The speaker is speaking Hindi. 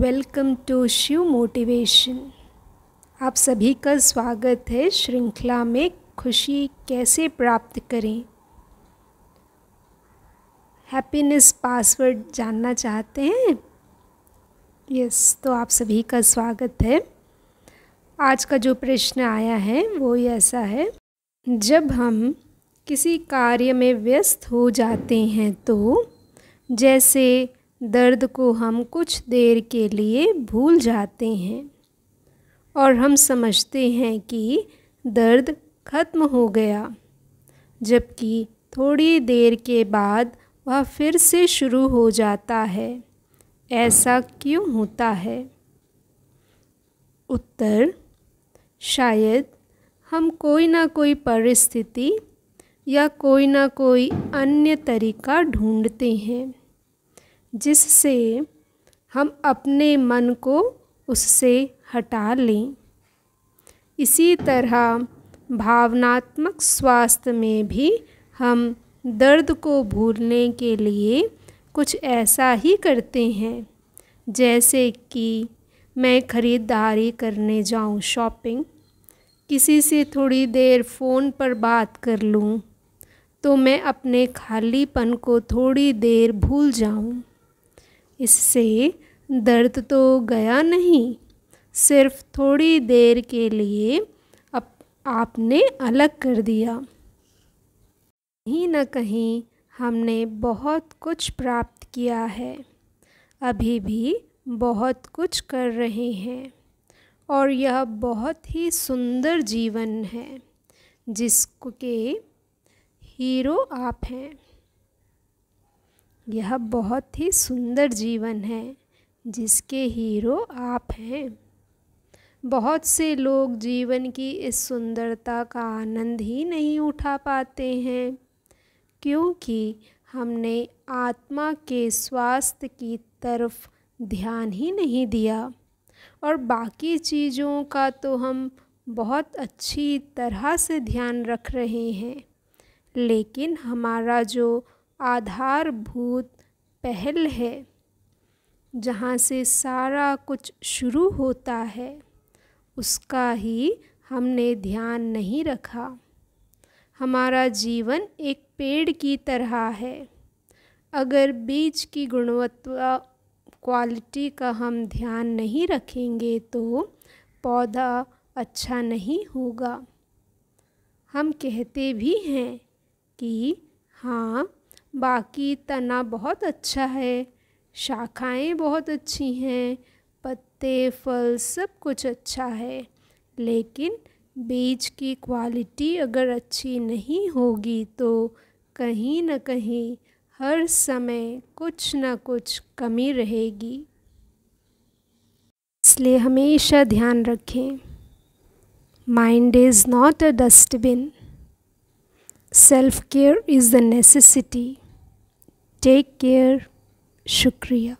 वेलकम टू शिव मोटिवेशन आप सभी का स्वागत है श्रृंखला में खुशी कैसे प्राप्त करें हैप्पीनेस पासवर्ड जानना चाहते हैं यस तो आप सभी का स्वागत है आज का जो प्रश्न आया है वो ऐसा है जब हम किसी कार्य में व्यस्त हो जाते हैं तो जैसे दर्द को हम कुछ देर के लिए भूल जाते हैं और हम समझते हैं कि दर्द खत्म हो गया जबकि थोड़ी देर के बाद वह फिर से शुरू हो जाता है ऐसा क्यों होता है उत्तर शायद हम कोई ना कोई परिस्थिति या कोई ना कोई अन्य तरीका ढूंढते हैं जिससे हम अपने मन को उससे हटा लें इसी तरह भावनात्मक स्वास्थ्य में भी हम दर्द को भूलने के लिए कुछ ऐसा ही करते हैं जैसे कि मैं ख़रीदारी करने जाऊं शॉपिंग किसी से थोड़ी देर फ़ोन पर बात कर लूं तो मैं अपने खालीपन को थोड़ी देर भूल जाऊं इससे दर्द तो गया नहीं सिर्फ थोड़ी देर के लिए अब आपने अलग कर दिया कहीं ना कहीं हमने बहुत कुछ प्राप्त किया है अभी भी बहुत कुछ कर रहे हैं और यह बहुत ही सुंदर जीवन है जिसके हीरो आप हैं यह बहुत ही सुंदर जीवन है जिसके हीरो आप हैं बहुत से लोग जीवन की इस सुंदरता का आनंद ही नहीं उठा पाते हैं क्योंकि हमने आत्मा के स्वास्थ्य की तरफ ध्यान ही नहीं दिया और बाकी चीज़ों का तो हम बहुत अच्छी तरह से ध्यान रख रहे हैं लेकिन हमारा जो आधारभूत पहल है जहाँ से सारा कुछ शुरू होता है उसका ही हमने ध्यान नहीं रखा हमारा जीवन एक पेड़ की तरह है अगर बीज की गुणवत्ता क्वालिटी का हम ध्यान नहीं रखेंगे तो पौधा अच्छा नहीं होगा हम कहते भी हैं कि हाँ बाकी तना बहुत अच्छा है शाखाएं बहुत अच्छी हैं पत्ते फल सब कुछ अच्छा है लेकिन बीज की क्वालिटी अगर अच्छी नहीं होगी तो कहीं ना कहीं हर समय कुछ न कुछ कमी रहेगी इसलिए हमेशा ध्यान रखें mind is not a dustbin self care is the necessity take care शुक्रिया